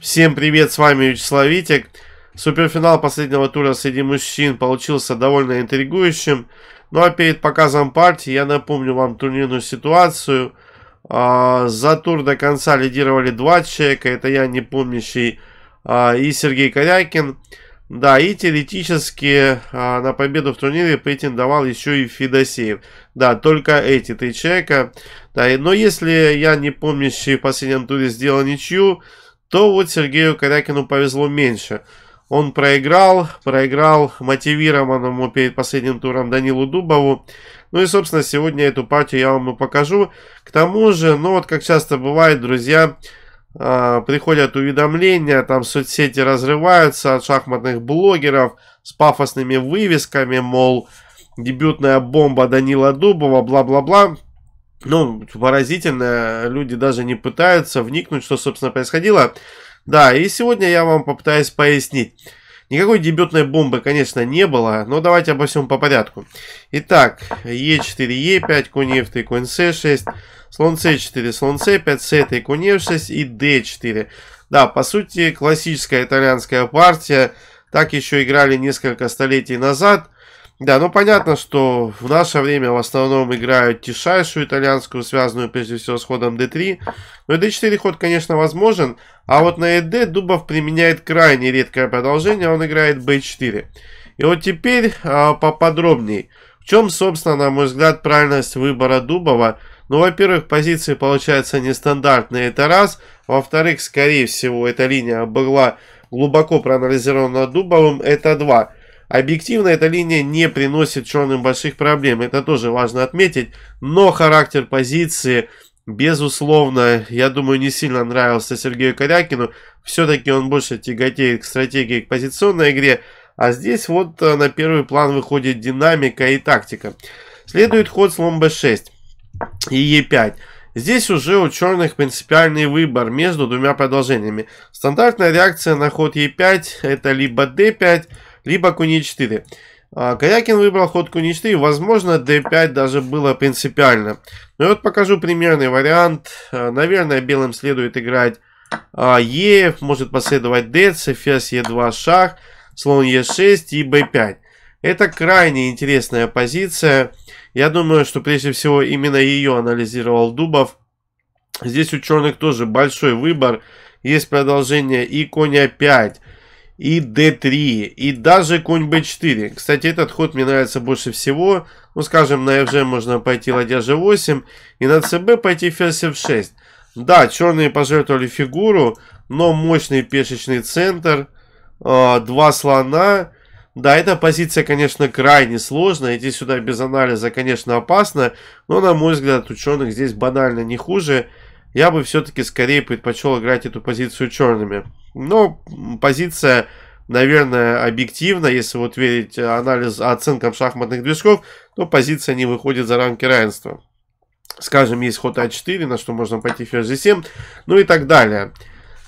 Всем привет, с вами Вячеслав Витек. Суперфинал последнего тура среди мужчин получился довольно интригующим. Ну а перед показом партии я напомню вам турнирную ситуацию. А, за тур до конца лидировали два человека. Это я, не помнящий, а, и Сергей Корякин. Да, и теоретически а, на победу в турнире претендовал еще и Федосеев. Да, только эти три человека. Да, но если я не помнящий в последнем туре сделал ничью, то вот Сергею Корякину повезло меньше. Он проиграл, проиграл мотивированному перед последним туром Данилу Дубову. Ну и, собственно, сегодня эту партию я вам и покажу. К тому же, ну вот как часто бывает, друзья, а, приходят уведомления, там соцсети разрываются от шахматных блогеров с пафосными вывесками, мол, дебютная бомба Данила Дубова, бла-бла-бла ну, поразительно, люди даже не пытаются вникнуть, что, собственно, происходило. Да, и сегодня я вам попытаюсь пояснить. Никакой дебютной бомбы, конечно, не было, но давайте обо всем по порядку. Итак, Е4, Е5, конь F3, конь С6, слон С4, слон С5, С3, конь F6 и Д4. Да, по сути, классическая итальянская партия. Так еще играли несколько столетий назад. Да, ну понятно, что в наше время в основном играют тишайшую итальянскую, связанную прежде всего с ходом d3. Но d4 ход, конечно, возможен, а вот на ed Дубов применяет крайне редкое продолжение, он играет b4. И вот теперь а, поподробней. В чем, собственно, на мой взгляд, правильность выбора Дубова? Ну, во-первых, позиции получаются нестандартные, это раз. Во-вторых, скорее всего, эта линия была глубоко проанализирована Дубовым, это два. Объективно эта линия не приносит черным больших проблем, это тоже важно отметить, но характер позиции, безусловно, я думаю, не сильно нравился Сергею Корякину, все-таки он больше тяготеет к стратегии, к позиционной игре, а здесь вот э, на первый план выходит динамика и тактика. Следует ход слон b6 и e5. Здесь уже у черных принципиальный выбор между двумя продолжениями. Стандартная реакция на ход e5 это либо d5, либо конь e4. А, Корякин выбрал ход конь e4, возможно, d5 даже было принципиально. Но ну, я вот покажу примерный вариант. А, наверное, белым следует играть e, может последовать d, ферзь e2 шах, слон e6 и b5. Это крайне интересная позиция. Я думаю, что прежде всего именно ее анализировал Дубов. Здесь у черных тоже большой выбор. Есть продолжение и коня 5 и d3, и даже конь b4. Кстати, этот ход мне нравится больше всего. Ну, скажем, на fg можно пойти ладья g8, и на cb пойти ферзь f6. Да, черные пожертвовали фигуру, но мощный пешечный центр, э, два слона. Да, эта позиция, конечно, крайне сложная, идти сюда без анализа, конечно, опасно, но, на мой взгляд, ученых здесь банально не хуже, я бы все-таки скорее предпочел играть эту позицию черными. Но позиция, наверное, объективна, если вот верить анализ оценкам шахматных движков, то позиция не выходит за рамки равенства. Скажем, есть ход А4, на что можно пойти ферзь Е7, ну и так далее.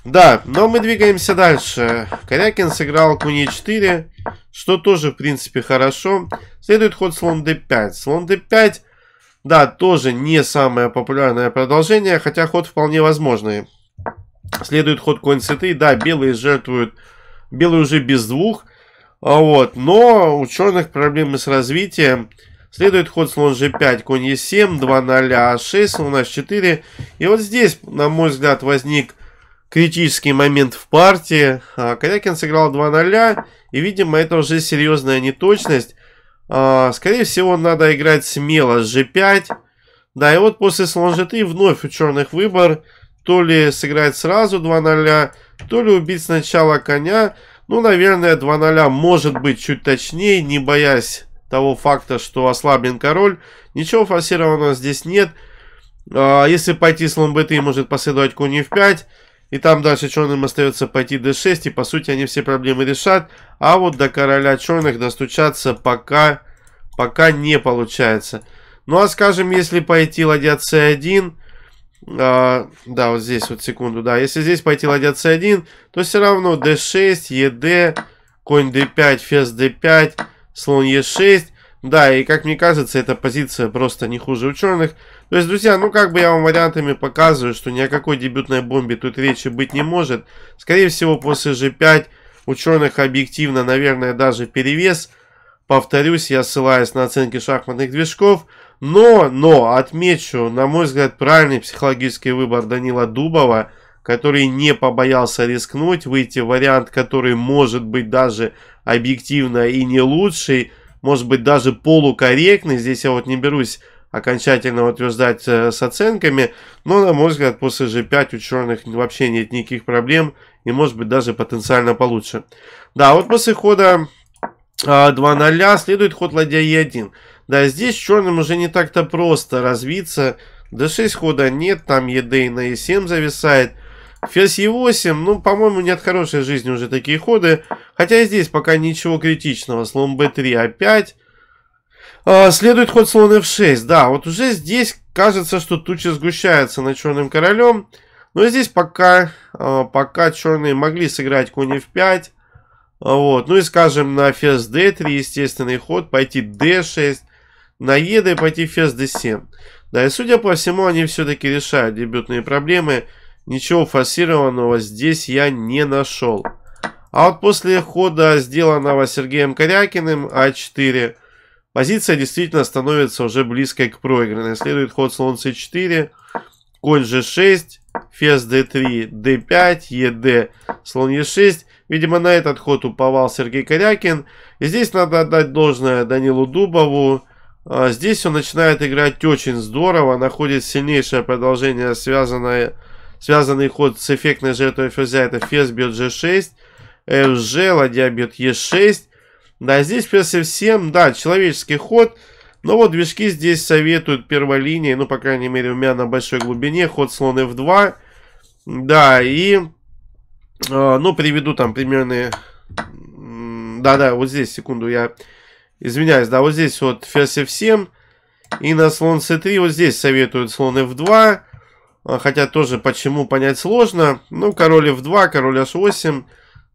Да, но мы двигаемся дальше. Корякин сыграл конь 4 что тоже, в принципе, хорошо. Следует ход слон d5. Слон d5 да, тоже не самое популярное продолжение, хотя ход вполне возможный. Следует ход конь c3. Да, белые жертвуют... Белые уже без двух. А вот, но у черных проблемы с развитием. Следует ход слон g5, конь e7, 2 0, а6, у нас 4. И вот здесь, на мой взгляд, возник критический момент в партии. А, Корякин сыграл 2 0, и, видимо, это уже серьезная неточность. А, скорее всего, надо играть смело с G5. Да, и вот после слон G3 вновь у черных выбор. То ли сыграть сразу 2-0, то ли убить сначала коня. Ну, наверное, 2-0 может быть чуть точнее, не боясь того факта, что ослаблен король. Ничего форсированного здесь нет. А, если пойти слон b3, может последовать конь f5. И там дальше черным остается пойти d6, и по сути они все проблемы решат. А вот до короля черных достучаться пока, пока не получается. Ну а скажем, если пойти ладья c1, а, да, вот здесь вот секунду, да, если здесь пойти ладья c1, то все равно d6, ед, конь d5, ферзь d5, слон e6. Да, и как мне кажется, эта позиция просто не хуже ученых. То есть, друзья, ну как бы я вам вариантами показываю, что ни о какой дебютной бомбе тут речи быть не может. Скорее всего, после G5 ученых объективно, наверное, даже перевес. Повторюсь, я ссылаюсь на оценки шахматных движков. Но, но, отмечу, на мой взгляд, правильный психологический выбор Данила Дубова, который не побоялся рискнуть, выйти в вариант, который может быть даже объективно и не лучший, может быть, даже полукорректный. Здесь я вот не берусь окончательно утверждать э, с оценками, но, на мой взгляд, после G5 у черных вообще нет никаких проблем и, может быть, даже потенциально получше. Да, вот после хода 2-0 а, а, следует ход ладья Е1. Да, здесь черным уже не так-то просто развиться. D6 хода нет, там ЕД и на Е7 зависает – Ферзь Е8, ну, по-моему, не от хорошей жизни уже такие ходы. Хотя здесь пока ничего критичного. Слон Б3 опять. А, следует ход слон F6. Да, вот уже здесь кажется, что туча сгущается над черным королем. Но здесь пока, а, пока черные могли сыграть конь F5. А, вот. Ну и скажем на ферзь d3 естественный ход, пойти d6, на e пойти ферзь d7. Да и судя по всему они все-таки решают дебютные проблемы Ничего форсированного здесь я не нашел. А вот после хода, сделанного Сергеем Корякиным, А4, позиция действительно становится уже близкой к проигранной. Следует ход слон С4, конь G6, ферзь D3, D5, ЕД, слон Е6. Видимо, на этот ход уповал Сергей Корякин. И здесь надо отдать должное Данилу Дубову. А, здесь он начинает играть очень здорово, находит сильнейшее продолжение, связанное с Связанный ход с эффектной жертвой ферзя. Это ферзь бьет g6. Фж, ладья бьет e6. Да, здесь ферзь f7. Да, человеческий ход. Но вот движки здесь советуют первой линии. Ну, по крайней мере, у меня на большой глубине. Ход слон f2. Да, и... Э, ну, приведу там примерные... Да-да, вот здесь, секунду, я... Извиняюсь, да, вот здесь вот ферзь f7. И на слон c3 вот здесь советуют слон f2. А, хотя тоже почему понять сложно. Ну, король f2, король h8.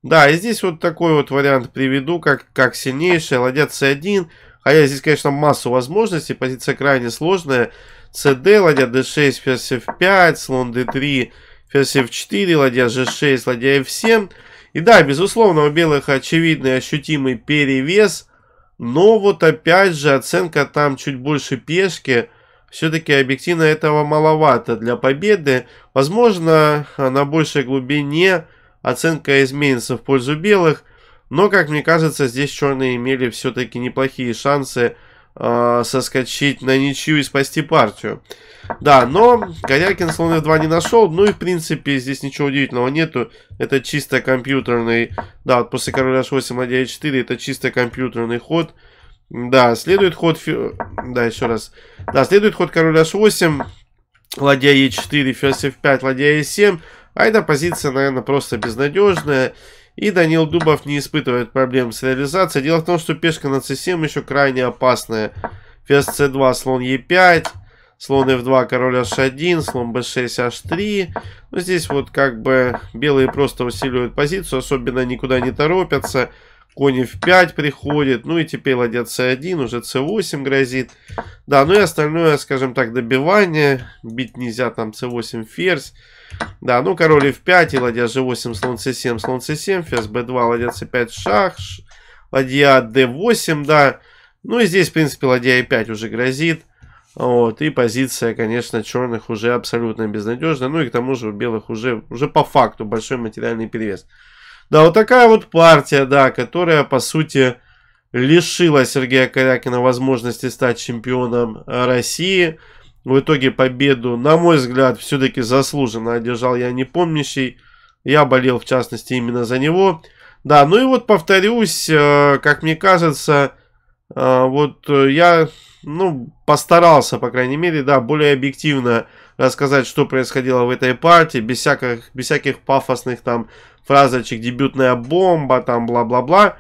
Да, и здесь вот такой вот вариант приведу, как, как сильнейший. Ладья c1. Хотя здесь, конечно, массу возможностей. Позиция крайне сложная. cd, ладья d6, ферзь f5, слон d3, ферзь f4, ладья g6, ладья f7. И да, безусловно, у белых очевидный ощутимый перевес. Но вот опять же оценка там чуть больше пешки. Все-таки объективно этого маловато для победы. Возможно, на большей глубине оценка изменится в пользу белых. Но, как мне кажется, здесь черные имели все-таки неплохие шансы э, соскочить на ничью и спасти партию. Да, но Корякин слона 2 не нашел. Ну и, в принципе, здесь ничего удивительного нету. Это чисто компьютерный... Да, вот после короля h8, ладья e4 это чисто компьютерный ход. Да, следует ход... Фи... Да, еще раз. Да, следует ход король h8, ладья e4, ферзь f5, ладья e7. А эта позиция, наверное, просто безнадежная. И Данил Дубов не испытывает проблем с реализацией. Дело в том, что пешка на c7 еще крайне опасная. Ферзь c2, слон e5, слон f2, король h1, слон b6, h3. Но здесь вот как бы белые просто усиливают позицию, особенно никуда не торопятся. Конь f5 приходит. Ну и теперь ладья c1, уже c8 грозит. Да, ну и остальное, скажем так, добивание. Бить нельзя, там c8 ферзь. Да, ну король f5 и ладья g8, слон c7, слон c7, ферзь b2, ладья c5, шах, ладья d8, да. Ну и здесь, в принципе, ладья e5 уже грозит. Вот, и позиция, конечно, черных уже абсолютно безнадежна. Ну и к тому же у белых уже, уже по факту большой материальный перевес. Да, вот такая вот партия, да, которая, по сути, лишила Сергея Корякина возможности стать чемпионом э, России. В итоге победу, на мой взгляд, все-таки заслуженно одержал я не помнящий, Я болел, в частности, именно за него. Да, ну и вот повторюсь, э, как мне кажется, э, вот я ну, постарался, по крайней мере, да, более объективно рассказать, что происходило в этой партии, без всяких, без всяких пафосных там фразочек «дебютная бомба», там бла-бла-бла.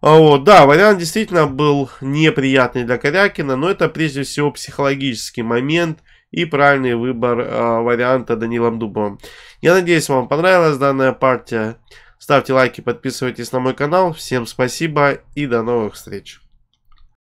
А вот, да, вариант действительно был неприятный для Корякина, но это прежде всего психологический момент и правильный выбор э, варианта Данилом Дубовым. Я надеюсь, вам понравилась данная партия. Ставьте лайки, подписывайтесь на мой канал. Всем спасибо и до новых встреч.